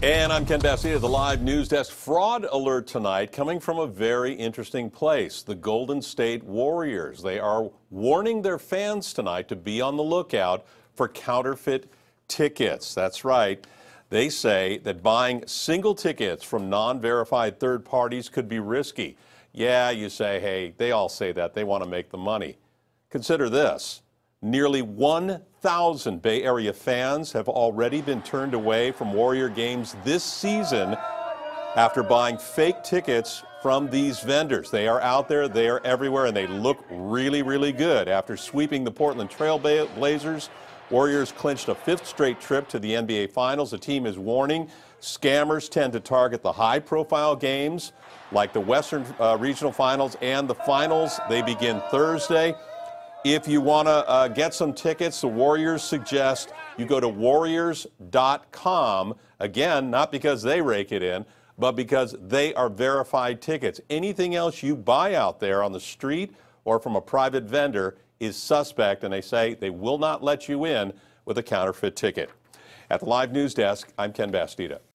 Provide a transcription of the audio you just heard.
And I'm Ken Bassett the live news desk. Fraud alert tonight coming from a very interesting place. The Golden State Warriors. They are warning their fans tonight to be on the lookout for counterfeit tickets. That's right. They say that buying single tickets from non verified third parties could be risky. Yeah, you say, hey, they all say that. They want to make the money. Consider this Nearly 1,000 Bay Area fans have already been turned away from Warrior games this season after buying fake tickets from these vendors. They are out there, they are everywhere, and they look really, really good. After sweeping the Portland Trail Blazers, Warriors clinched a fifth straight trip to the NBA Finals. The team is warning scammers tend to target the high profile games like the Western uh, Regional Finals and the Finals. They begin Thursday. If you want to uh, get some tickets, the Warriors suggest you go to warriors.com. Again, not because they rake it in, but because they are verified tickets. Anything else you buy out there on the street or from a private vendor is suspect, and they say they will not let you in with a counterfeit ticket. At the live news desk, I'm Ken Bastida.